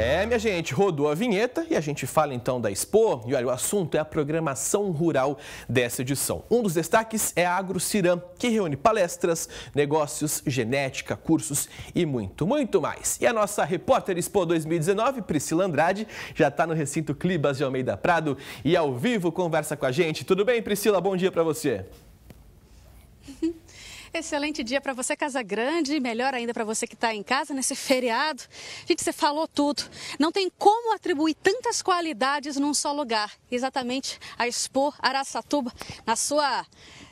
É, minha gente, rodou a vinheta e a gente fala então da Expo. E olha, o assunto é a programação rural dessa edição. Um dos destaques é a AgroCiram, que reúne palestras, negócios, genética, cursos e muito, muito mais. E a nossa repórter Expo 2019, Priscila Andrade, já está no recinto Clibas de Almeida Prado e ao vivo conversa com a gente. Tudo bem, Priscila? Bom dia para você. Excelente dia para você, Casa Grande. Melhor ainda para você que está em casa nesse feriado. Gente, você falou tudo. Não tem como atribuir tantas qualidades num só lugar. Exatamente a Expo Araçatuba, na sua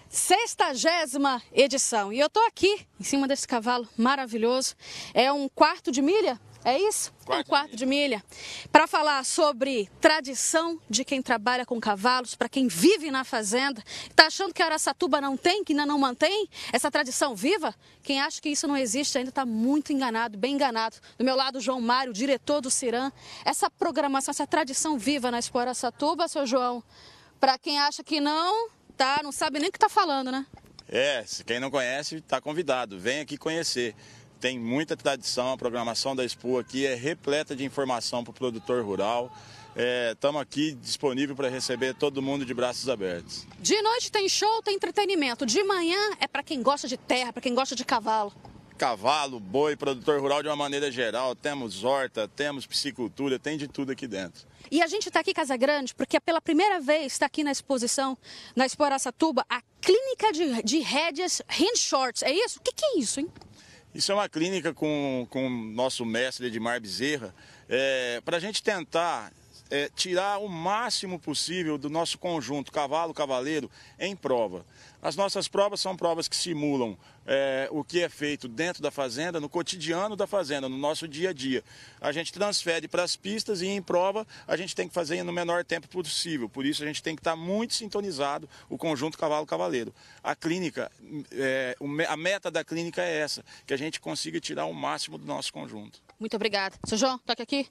sextagésima edição. E eu estou aqui em cima desse cavalo maravilhoso. É um quarto de milha? É isso? Quarto um quarto de milha. Para falar sobre tradição de quem trabalha com cavalos, para quem vive na fazenda. Está achando que a Araçatuba não tem, que ainda não mantém essa tradição viva? Quem acha que isso não existe ainda está muito enganado, bem enganado. Do meu lado, João Mário, diretor do CIRAM. Essa programação, essa tradição viva na Expo Araçatuba, seu João, para quem acha que não, tá, não sabe nem o que está falando, né? É, quem não conhece, está convidado. Vem aqui conhecer tem muita tradição, a programação da Expo aqui é repleta de informação para o produtor rural. Estamos é, aqui disponível para receber todo mundo de braços abertos. De noite tem show, tem entretenimento. De manhã é para quem gosta de terra, para quem gosta de cavalo cavalo, boi, produtor rural de uma maneira geral. Temos horta, temos piscicultura, tem de tudo aqui dentro. E a gente está aqui em Casa Grande porque é pela primeira vez está aqui na exposição, na Expo Aracatuba, a Clínica de, de Rédeas Hand Shorts. É isso? O que, que é isso, hein? Isso é uma clínica com, com o nosso mestre Edmar Bezerra, é, para a gente tentar é, tirar o máximo possível do nosso conjunto cavalo-cavaleiro em prova. As nossas provas são provas que simulam é, o que é feito dentro da fazenda, no cotidiano da fazenda, no nosso dia a dia. A gente transfere para as pistas e em prova a gente tem que fazer no menor tempo possível. Por isso a gente tem que estar muito sintonizado o conjunto cavalo-cavaleiro. A clínica, é, a meta da clínica é essa, que a gente consiga tirar o máximo do nosso conjunto. Muito obrigada. Seu João, toque aqui.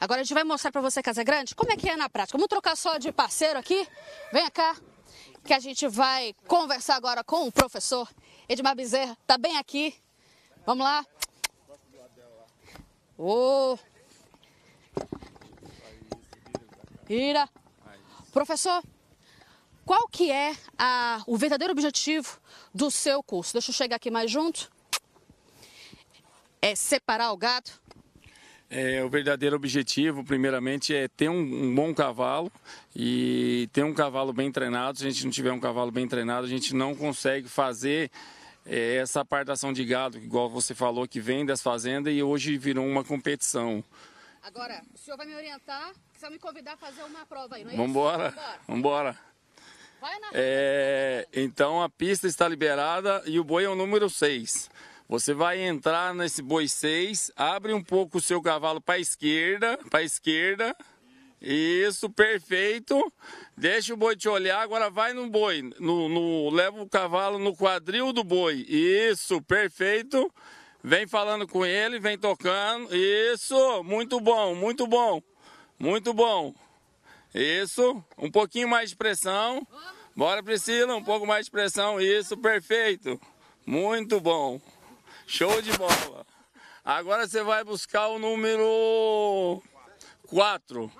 Agora a gente vai mostrar para você Casa é Grande grande. Como é que é na prática? Vamos trocar só de parceiro aqui? Vem cá, que a gente vai conversar agora com o professor Edmar Bezerra. Tá bem aqui? Vamos lá? Ô! Oh. Ira! Professor, qual que é a, o verdadeiro objetivo do seu curso? Deixa eu chegar aqui mais junto. É separar o gado é, o verdadeiro objetivo, primeiramente, é ter um, um, bom cavalo e ter um cavalo bem treinado. Se a gente não tiver um cavalo bem treinado, a gente não consegue fazer é, essa apartação de gado, igual você falou, que vem das fazendas e hoje virou uma competição. Agora, o senhor vai me orientar, que vai me convidar a fazer uma prova aí, não é Vambora, isso? Vambora, vambora. Vai na é, então a pista está liberada e o boi é o número 6. Você vai entrar nesse boi 6, abre um pouco o seu cavalo para a esquerda, para a esquerda. Isso, perfeito. Deixa o boi te olhar, agora vai no boi, no, no, leva o cavalo no quadril do boi. Isso, perfeito. Vem falando com ele, vem tocando. Isso, muito bom, muito bom. Muito bom. Isso, um pouquinho mais de pressão. Bora, Priscila, um pouco mais de pressão. Isso, perfeito. Muito bom. Show de bola. Agora você vai buscar o número 4.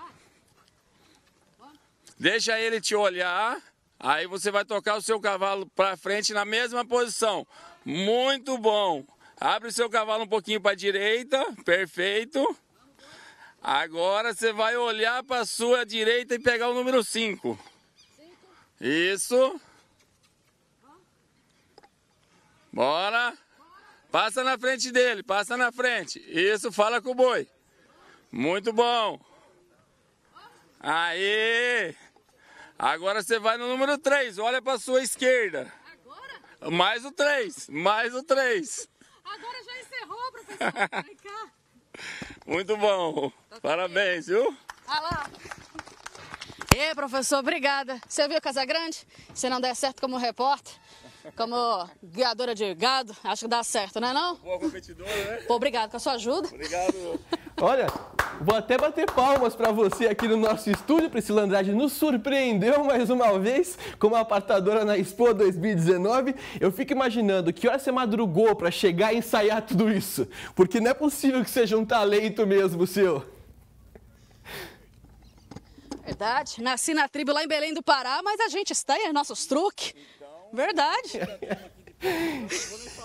Deixa ele te olhar. Aí você vai tocar o seu cavalo para frente na mesma posição. Muito bom. Abre o seu cavalo um pouquinho para a direita. Perfeito. Agora você vai olhar para sua direita e pegar o número 5. Isso. Bora. Passa na frente dele, passa na frente. Isso, fala com o boi. Muito bom. Aí. Agora você vai no número 3, olha para sua esquerda. Agora? Mais o 3, mais o 3. Agora já encerrou, professor. Vai cá. Muito bom. Parabéns, viu? Olha tá lá. Ei, professor, obrigada. Você viu Casa Grande? Se não der certo como repórter, como guiadora de gado, acho que dá certo, não é não? Boa competidora, né? Pô, obrigado com a sua ajuda. Obrigado. Olha, vou até bater palmas para você aqui no nosso estúdio. Priscila Andrade nos surpreendeu mais uma vez como apartadora na Expo 2019. Eu fico imaginando que hora você madrugou para chegar e ensaiar tudo isso, porque não é possível que seja um talento mesmo seu. Verdade. Nasci na tribo lá em Belém do Pará, mas a gente estranha nossos truques. Verdade.